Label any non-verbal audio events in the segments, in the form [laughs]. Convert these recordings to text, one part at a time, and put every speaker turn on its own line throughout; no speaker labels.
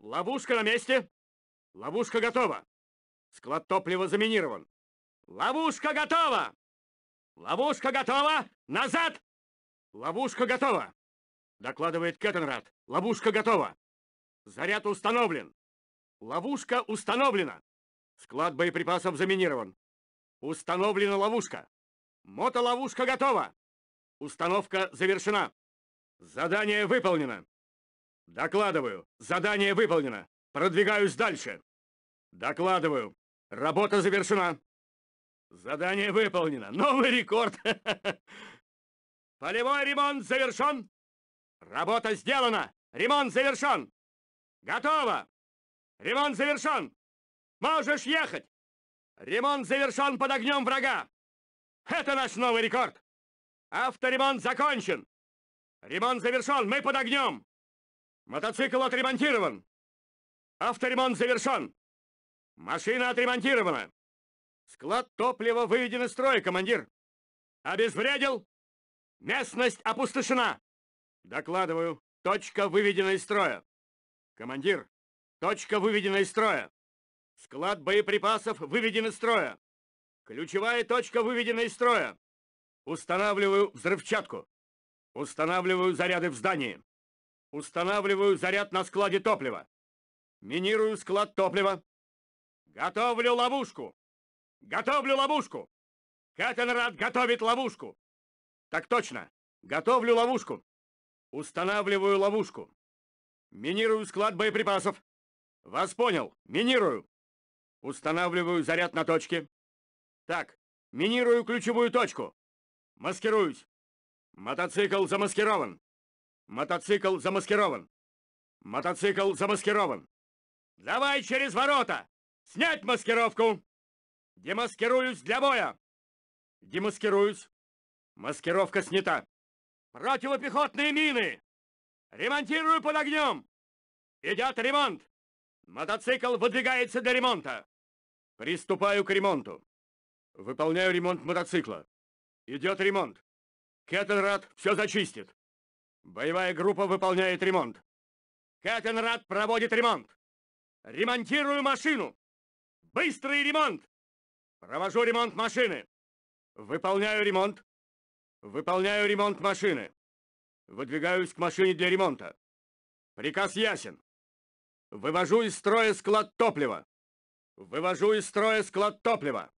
Ловушка на месте! Ловушка готова! Склад топлива заминирован! Ловушка готова! Ловушка готова! Назад! Ловушка готова! Докладывает Кеттенрад. Ловушка готова! Заряд установлен! Ловушка установлена! Склад боеприпасов заминирован. Установлена ловушка. Мотоловушка готова. Установка завершена. Задание выполнено. Докладываю. Задание выполнено. Продвигаюсь дальше. Докладываю. Работа завершена. Задание выполнено. Новый рекорд. [laughs] Полевой ремонт завершен. Работа сделана. Ремонт завершен. Готово. Ремонт завершен. Можешь ехать. Ремонт завершен под огнем врага. Это наш новый рекорд. Авторемонт закончен. Ремонт завершен. Мы под огнем. Мотоцикл отремонтирован. Авторемонт завершен. Машина отремонтирована. Склад топлива выведен из строя, командир. Обезвредил. Местность опустошена. Докладываю. Точка выведена из строя. Командир, точка выведена из строя. Склад боеприпасов выведен из строя. Ключевая точка выведена из строя. Устанавливаю взрывчатку. Устанавливаю заряды в здании. Устанавливаю заряд на складе топлива. Минирую склад топлива. Готовлю ловушку. Готовлю ловушку. Каттенрад готовит ловушку. Так точно. Готовлю ловушку. Устанавливаю ловушку. Минирую склад боеприпасов. Вас понял. Минирую. Устанавливаю заряд на точке. Так, минирую ключевую точку. Маскируюсь. Мотоцикл замаскирован. Мотоцикл замаскирован! Мотоцикл замаскирован! Давай через ворота! Снять маскировку! Демаскируюсь для боя! Демаскируюсь. Маскировка снята. Противопехотные мины! Ремонтирую под огнем! Идет ремонт! Мотоцикл выдвигается для ремонта. Приступаю к ремонту. Выполняю ремонт мотоцикла. Идет ремонт. Кеттенрад все зачистит. Боевая группа выполняет ремонт. Катенрад проводит ремонт. Ремонтирую машину. Быстрый ремонт. Провожу ремонт машины. Выполняю ремонт. Выполняю ремонт машины. Выдвигаюсь к машине для ремонта. Приказ ясен. Вывожу из строя склад топлива. Вывожу из строя склад топлива.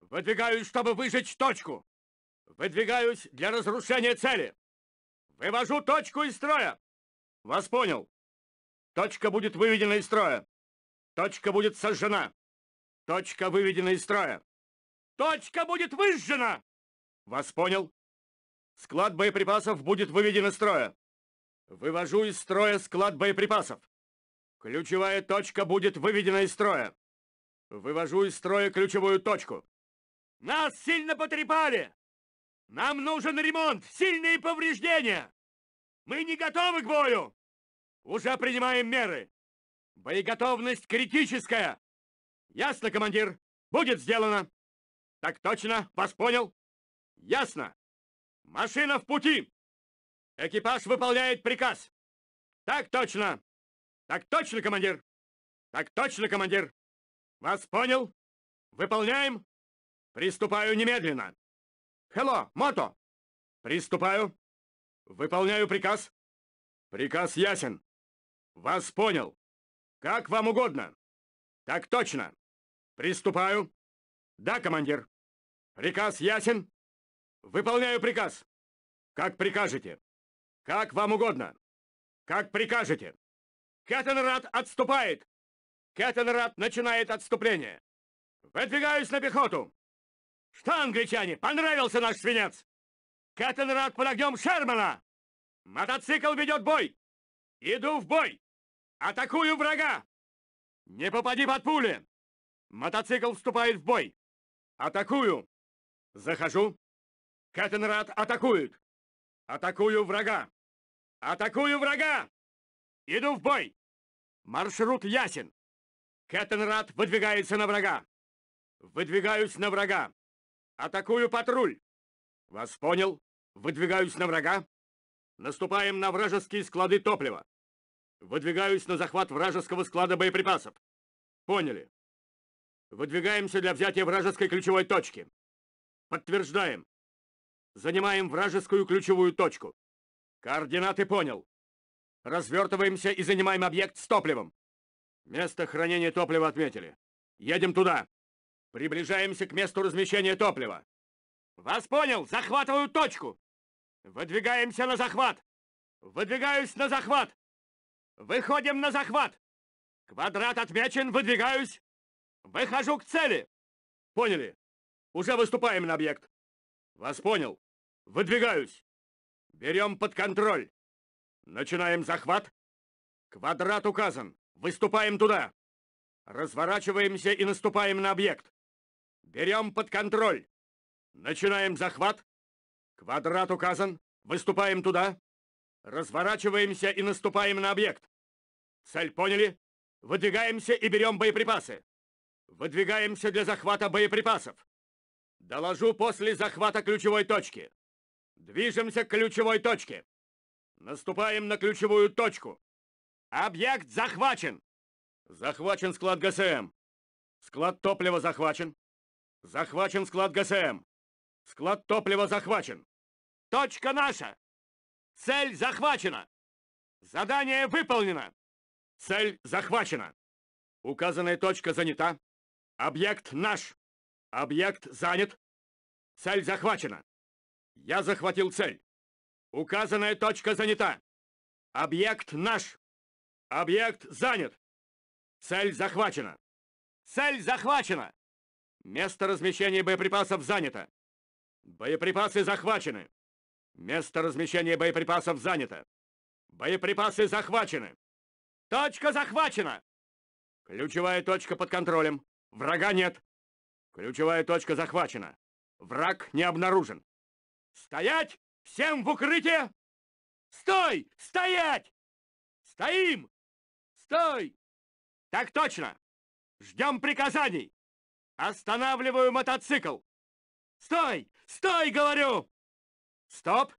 Выдвигаюсь, чтобы выжечь точку. Выдвигаюсь для разрушения цели. Вывожу точку из строя! Вас понял. Точка будет выведена из строя. Точка будет сожжена. Точка выведена из строя. Точка будет выжжена! Вас понял. Склад боеприпасов будет выведен из строя. Вывожу из строя склад боеприпасов. Ключевая точка будет выведена из строя. Вывожу из строя ключевую точку. Нас сильно потрепали! Нам нужен ремонт, сильные повреждения. Мы не готовы к бою. Уже принимаем меры. Боеготовность критическая. Ясно, командир. Будет сделано. Так точно, вас понял. Ясно. Машина в пути. Экипаж выполняет приказ. Так точно. Так точно, командир. Так точно, командир. Вас понял. Выполняем. Приступаю немедленно. Хелло, Мото! Приступаю. Выполняю приказ. Приказ ясен. Вас понял. Как вам угодно. Так точно. Приступаю. Да, командир. Приказ ясен. Выполняю приказ. Как прикажете. Как вам угодно. Как прикажете. Кеттенрад отступает. Кеттенрад начинает отступление. Выдвигаюсь на пехоту. Что, англичане, понравился наш свинец? Каттенрад под огнем Шермана! Мотоцикл ведет бой! Иду в бой! Атакую врага! Не попади под пули! Мотоцикл вступает в бой! Атакую! Захожу! Каттенрад атакует! Атакую врага! Атакую врага! Иду в бой! Маршрут ясен! Каттенрад выдвигается на врага! Выдвигаюсь на врага! Атакую патруль! Вас понял. Выдвигаюсь на врага. Наступаем на вражеские склады топлива. Выдвигаюсь на захват вражеского склада боеприпасов. Поняли. Выдвигаемся для взятия вражеской ключевой точки. Подтверждаем. Занимаем вражескую ключевую точку. Координаты понял. Развертываемся и занимаем объект с топливом. Место хранения топлива отметили. Едем туда. Приближаемся к месту размещения топлива. Вас понял, захватываю точку. Выдвигаемся на захват. Выдвигаюсь на захват. Выходим на захват. Квадрат отмечен, выдвигаюсь. Выхожу к цели. Поняли. Уже выступаем на объект. Вас понял. Выдвигаюсь. Берем под контроль. Начинаем захват. Квадрат указан. Выступаем туда. Разворачиваемся и наступаем на объект берем под контроль. Начинаем захват. Квадрат указан. Выступаем туда. Разворачиваемся и наступаем на объект. Цель поняли? Выдвигаемся и берем боеприпасы. Выдвигаемся для захвата боеприпасов. Доложу после захвата ключевой точки. Движемся к ключевой точке. Наступаем на ключевую точку. Объект захвачен. Захвачен склад ГСМ. Склад топлива захвачен. Захвачен склад ГСМ. Склад топлива захвачен. Точка наша. Цель захвачена. Задание выполнено. Цель захвачена. Указанная точка занята. Объект наш. Объект занят. Цель захвачена. Я захватил цель. Указанная точка занята. Объект наш. Объект занят. Цель захвачена. Цель захвачена. Место размещения боеприпасов занято. Боеприпасы захвачены. Место размещения боеприпасов занято. Боеприпасы захвачены. Точка захвачена. Ключевая точка под контролем. Врага нет. Ключевая точка захвачена. Враг не обнаружен. Стоять! Всем в укрытие! Стой! Стоять! Стоим! Стой! Так точно! Ждем приказаний! Останавливаю мотоцикл! Стой! Стой, говорю! Стоп!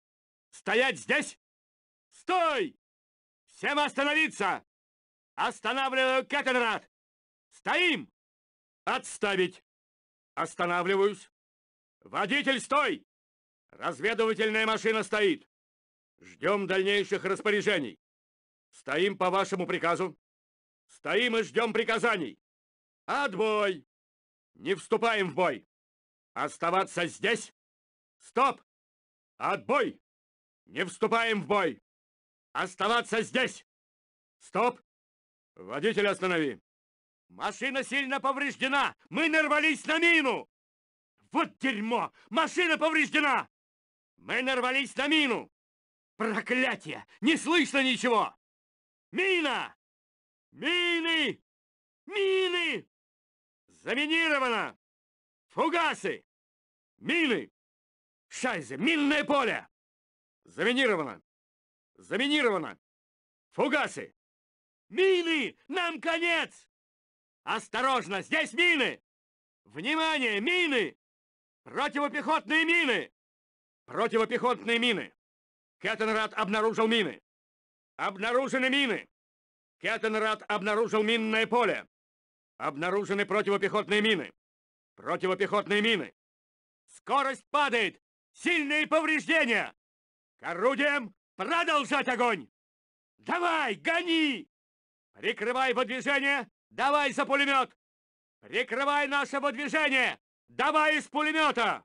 Стоять здесь! Стой! Всем остановиться! Останавливаю Каттенрад! Стоим! Отставить! Останавливаюсь! Водитель, стой! Разведывательная машина стоит! Ждем дальнейших распоряжений! Стоим по вашему приказу! Стоим и ждем приказаний! Отбой! Не вступаем в бой! Оставаться здесь? Стоп! Отбой! Не вступаем в бой! Оставаться здесь! Стоп! Водитель останови! Машина сильно повреждена! Мы нарвались на мину! Вот дерьмо! Машина повреждена! Мы нарвались на мину! Проклятие! Не слышно ничего! Мина! Мины! Мины! Заминировано! Фугасы! Мины! Шайзе, минное поле! Заминировано! Заминировано! Фугасы! Мины! Нам конец! Осторожно, здесь мины! Внимание, мины! Противопехотные мины! Противопехотные мины! Кеттенрад обнаружил мины! Обнаружены мины! Кеттенрад обнаружил минное поле! Обнаружены противопехотные мины. Противопехотные мины. Скорость падает. Сильные повреждения. К орудиям продолжать огонь. Давай, гони! Прикрывай выдвижение. Давай за пулемет. Прикрывай наше выдвижение. Давай из пулемета.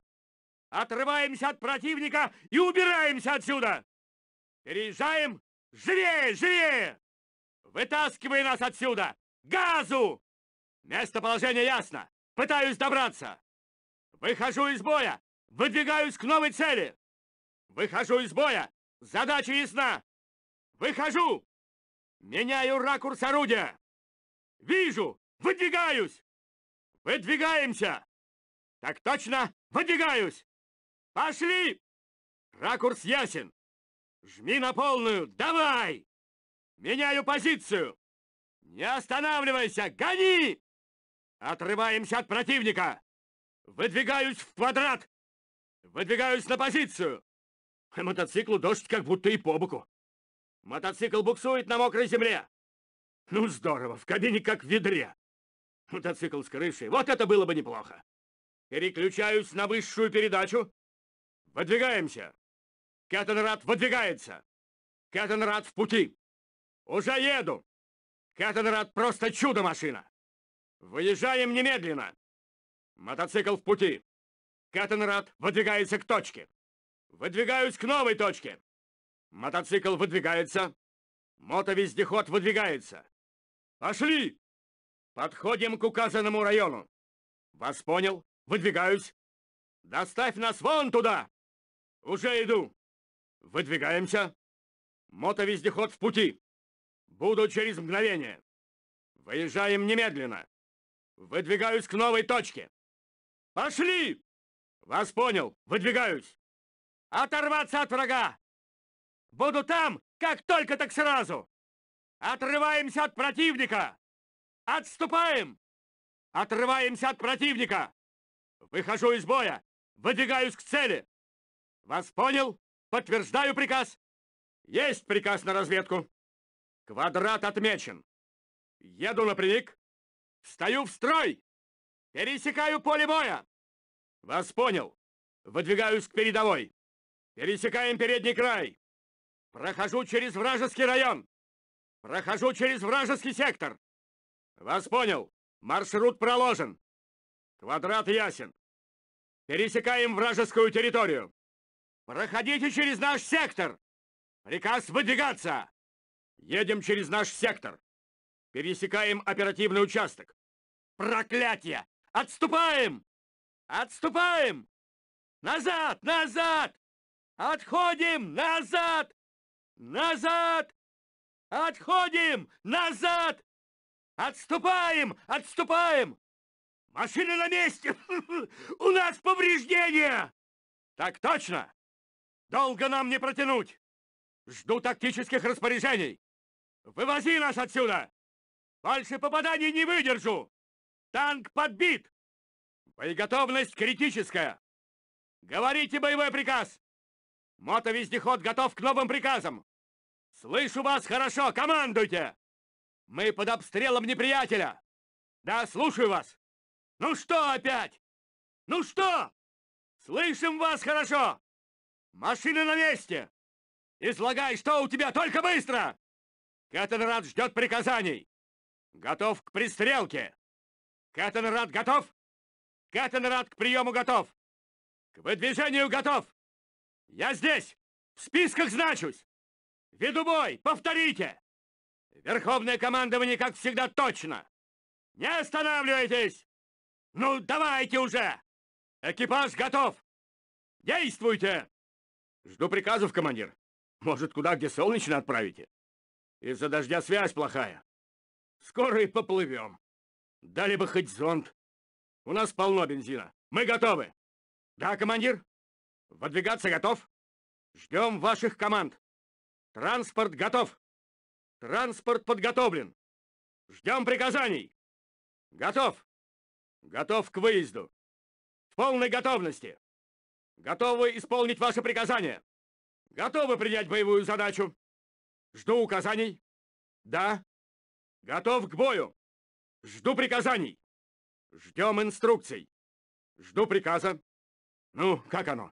Отрываемся от противника и убираемся отсюда. Переезжаем. Живее, живее! Вытаскивай нас отсюда! Газу! Местоположение ясно. Пытаюсь добраться. Выхожу из боя. Выдвигаюсь к новой цели. Выхожу из боя. Задача ясна. Выхожу. Меняю ракурс орудия. Вижу. Выдвигаюсь. Выдвигаемся. Так точно. Выдвигаюсь. Пошли. Ракурс ясен. Жми на полную. Давай. Меняю позицию. Не останавливайся. Гони. Отрываемся от противника! Выдвигаюсь в квадрат! Выдвигаюсь на позицию! Мотоциклу дождь как будто и по боку. Мотоцикл буксует на мокрой земле. Ну, здорово, в кабине как в ведре. Мотоцикл с крышей, вот это было бы неплохо. Переключаюсь на высшую передачу. Выдвигаемся. Каттенрад выдвигается. Каттенрад в пути. Уже еду. Каттенрад просто чудо-машина. Выезжаем немедленно! Мотоцикл в пути. Каттенрад выдвигается к точке. Выдвигаюсь к новой точке. Мотоцикл выдвигается. Мотовездеход выдвигается. Пошли! Подходим к указанному району. Вас понял? Выдвигаюсь. Доставь нас вон туда! Уже иду. Выдвигаемся. Мотовездеход в пути. Буду через мгновение. Выезжаем немедленно. Выдвигаюсь к новой точке. Пошли! Вас понял. Выдвигаюсь. Оторваться от врага. Буду там, как только так сразу. Отрываемся от противника. Отступаем. Отрываемся от противника. Выхожу из боя. Выдвигаюсь к цели. Вас понял? Подтверждаю приказ. Есть приказ на разведку. Квадрат отмечен. Еду напрямик. Стою в строй! Пересекаю поле боя! Вас понял. Выдвигаюсь к передовой. Пересекаем передний край. Прохожу через вражеский район. Прохожу через вражеский сектор. Вас понял. Маршрут проложен. Квадрат ясен. Пересекаем вражескую территорию. Проходите через наш сектор. Приказ выдвигаться. Едем через наш сектор. Пересекаем оперативный участок. Проклятие! Отступаем! Отступаем! Назад! Назад! Отходим! Назад! Назад! Отходим! Назад! Отступаем! Отступаем! Машины на месте! [laughs] У нас повреждения! Так точно! Долго нам не протянуть! Жду тактических распоряжений! Вывози нас отсюда! Больше попаданий не выдержу! Танк подбит! Боеготовность критическая! Говорите боевой приказ! Мотовездеход готов к новым приказам! Слышу вас хорошо, командуйте! Мы под обстрелом неприятеля! Да, слушаю вас! Ну что опять? Ну что? Слышим вас хорошо! Машины на месте! Излагай, что у тебя, только быстро! Катенрад ждет приказаний! Готов к пристрелке! Каттенрад готов? Каттенрад к приему готов! К выдвижению готов! Я здесь! В списках значусь! Веду бой! Повторите! Верховное командование, как всегда, точно! Не останавливайтесь! Ну, давайте уже! Экипаж готов! Действуйте! Жду приказов, командир. Может, куда где солнечно отправите? Из-за дождя связь плохая. Скоро и поплывем. Дали бы хоть зонт. У нас полно бензина. Мы готовы. Да, командир? Выдвигаться готов? Ждем ваших команд. Транспорт готов. Транспорт подготовлен. Ждем приказаний. Готов. Готов к выезду. В полной готовности. Готовы исполнить ваши приказания. Готовы принять боевую задачу. Жду указаний. Да. Готов к бою! Жду приказаний! Ждем инструкций! Жду приказа! Ну, как оно?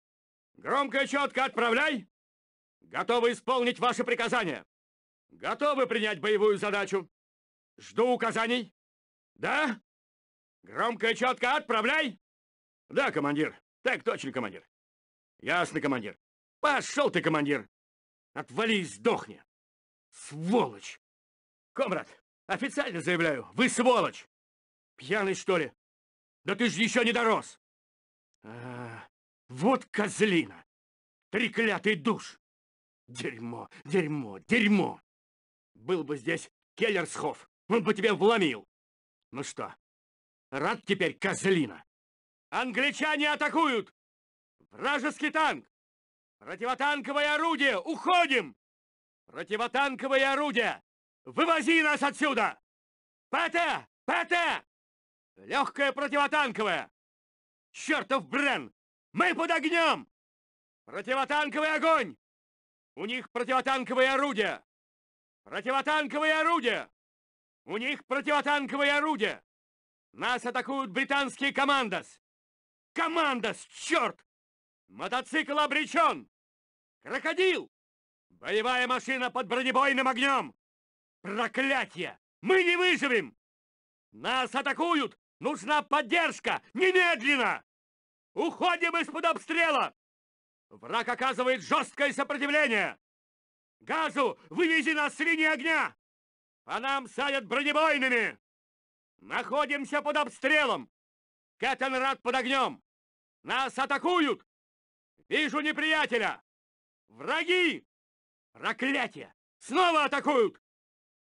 Громко и четко отправляй! Готовы исполнить ваши приказания! Готовы принять боевую задачу! Жду указаний! Да? Громко и четко отправляй! Да, командир. Так точно, командир. Ясно, командир. Пошел ты, командир! Отвались, сдохни! Сволочь! Комрад, Официально заявляю, вы сволочь! Пьяный, что ли? Да ты же еще не дорос! А, вот козлина! Треклятый душ! Дерьмо, дерьмо, дерьмо! Был бы здесь Келлерсхоф, он бы тебя вломил! Ну что, рад теперь, козлина? Англичане атакуют! Вражеский танк! Противотанковое орудие! Уходим! Противотанковое орудие! Вывози нас отсюда! ПТ! ПТ! Легкая противотанковая! Чертов Брен! Мы под огнем! Противотанковый огонь! У них противотанковые орудия! Противотанковые орудия! У них противотанковые орудия! Нас атакуют британские командос! Командос, черт! Мотоцикл обречен! Крокодил! Боевая машина под бронебойным огнем! Проклятие! Мы не выживем! Нас атакуют! Нужна поддержка! Немедленно! Уходим из-под обстрела! Враг оказывает жесткое сопротивление! Газу, вывези нас с линии огня! По нам садят бронебойными! Находимся под обстрелом! Кэттенрад под огнем! Нас атакуют! Вижу неприятеля! Враги! Проклятие! Снова атакуют!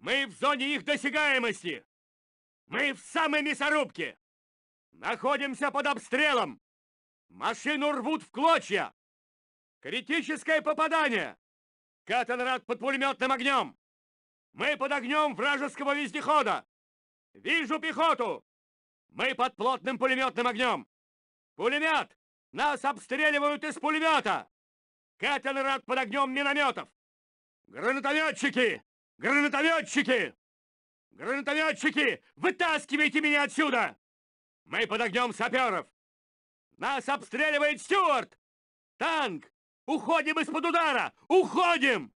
Мы в зоне их досягаемости. Мы в самой мясорубке. Находимся под обстрелом. Машину рвут в клочья. Критическое попадание. Катенрад под пулеметным огнем. Мы под огнем вражеского вездехода. Вижу пехоту. Мы под плотным пулеметным огнем. Пулемет! Нас обстреливают из пулемета. Катенрад под огнем минометов. Гранатометчики! Гранатометчики! Гранатометчики! Вытаскивайте меня отсюда! Мы под огнем саперов! Нас обстреливает Стюарт! Танк! Уходим из-под удара! Уходим!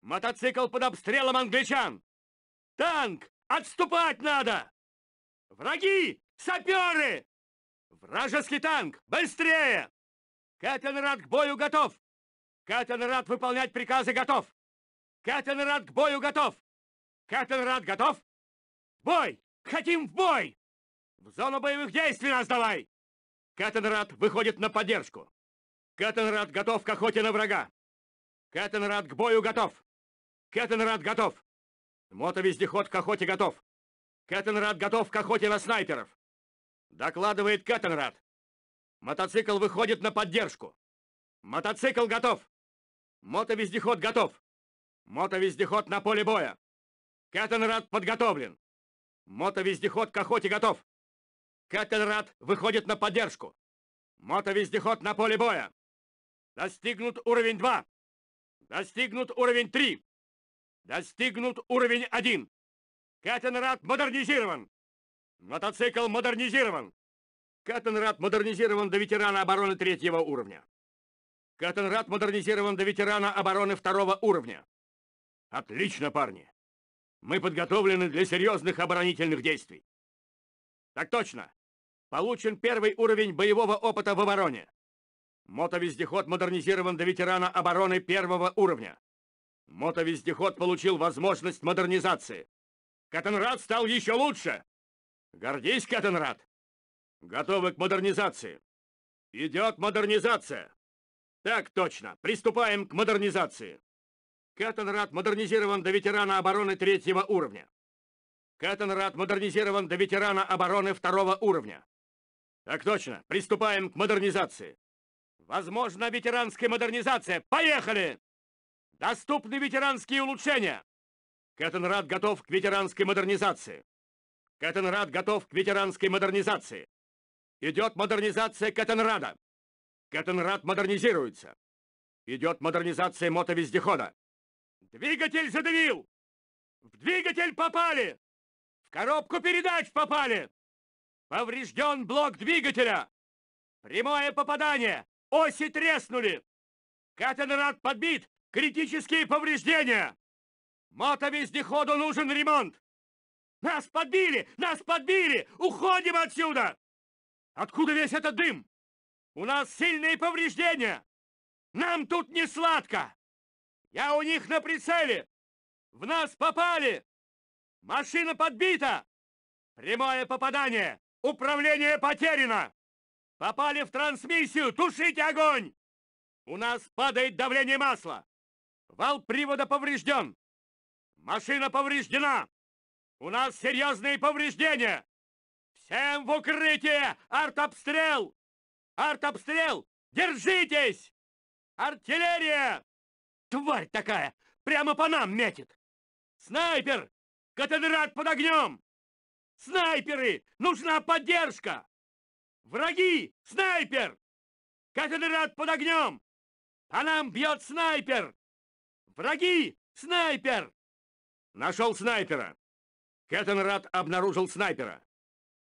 Мотоцикл под обстрелом англичан! Танк! Отступать надо! Враги! Саперы! Вражеский танк! Быстрее! Каттенрад к бою готов! Каттенрад выполнять приказы готов! Каттенрад к бою готов! Каттенрад готов? бой! Хотим в бой! В зону боевых действий нас давай! Каттенрад выходит на поддержку. Каттенрад готов к охоте на врага. Каттенрад к бою готов. Каттенрад готов. Мотовездеход к охоте готов. Каттенрад готов к охоте на снайперов. Докладывает Каттенрад. Мотоцикл выходит на поддержку. Мотоцикл готов. Мотовездеход готов. Мотовездеход на поле боя! Каттенрад подготовлен! Мотовездеход к охоте готов! Каттенрад выходит на поддержку! Мотовездеход на поле боя! Достигнут уровень 2! Достигнут уровень 3! Достигнут уровень 1! Каттенрад модернизирован! Мотоцикл модернизирован! Каттенрад модернизирован до ветерана обороны третьего уровня! Каттенрад модернизирован до ветерана обороны второго уровня. Отлично, парни. Мы подготовлены для серьезных оборонительных действий. Так точно. Получен первый уровень боевого опыта в обороне. Мотовездеход модернизирован до ветерана обороны первого уровня. Мотовездеход получил возможность модернизации. Катенрад стал еще лучше. Гордись, Катенрад. Готовы к модернизации. Идет модернизация. Так точно. Приступаем к модернизации. Каттенрад модернизирован до ветерана обороны третьего уровня. Каттенрад модернизирован до ветерана обороны второго уровня. Так точно, приступаем к модернизации. Возможно, ветеранская модернизация. Поехали! Доступны ветеранские улучшения. Каттенрад готов к ветеранской модернизации. Каттенрад готов к ветеранской модернизации. Идет модернизация Каттенрада. Каттенрад модернизируется. Идет модернизация мотовездехода. Двигатель задавил! В двигатель попали! В коробку передач попали! Поврежден блок двигателя! Прямое попадание! Оси треснули! Катенрад подбит! Критические повреждения! Мотовездеходу нужен ремонт! Нас подбили! Нас подбили! Уходим отсюда! Откуда весь этот дым? У нас сильные повреждения! Нам тут не сладко! Я у них на прицеле! В нас попали! Машина подбита! Прямое попадание! Управление потеряно! Попали в трансмиссию! Тушите огонь! У нас падает давление масла! Вал привода поврежден! Машина повреждена! У нас серьезные повреждения! Всем в укрытие! Артобстрел! Артобстрел! Держитесь! Артиллерия! Тварь такая! Прямо по нам метит! Снайпер! Катедрат под огнем! Снайперы! Нужна поддержка! Враги! Снайпер! Катедрат под огнем! По нам бьет снайпер! Враги! Снайпер! Нашел снайпера! Кэттенрад обнаружил снайпера.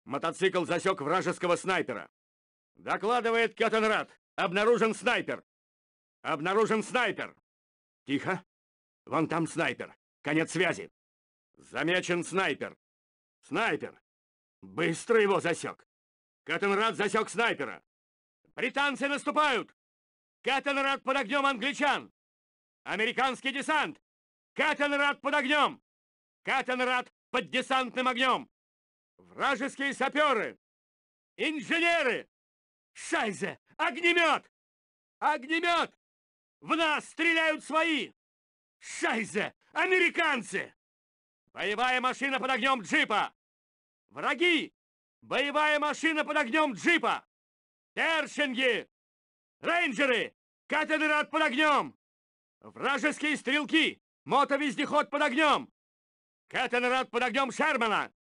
Мотоцикл засек вражеского снайпера. Докладывает Кэттенрад. Обнаружен снайпер. Обнаружен снайпер. Тихо. Вон там снайпер. Конец связи. Замечен снайпер. Снайпер. Быстро его засек. Каттенрад засек снайпера. Британцы наступают. Каттенрад под огнем англичан. Американский десант. Каттенрад под огнем. Каттенрад под десантным огнем. Вражеские саперы. Инженеры. Шайзе! Огнемет! Огнемет! В нас стреляют свои! Шайзе! Американцы! Боевая машина под огнем джипа! Враги! Боевая машина под огнем джипа! Тершинги! Рейнджеры! Катедрат под огнем! Вражеские стрелки! Мотовездеход под огнем! Катенрад под огнем Шермана!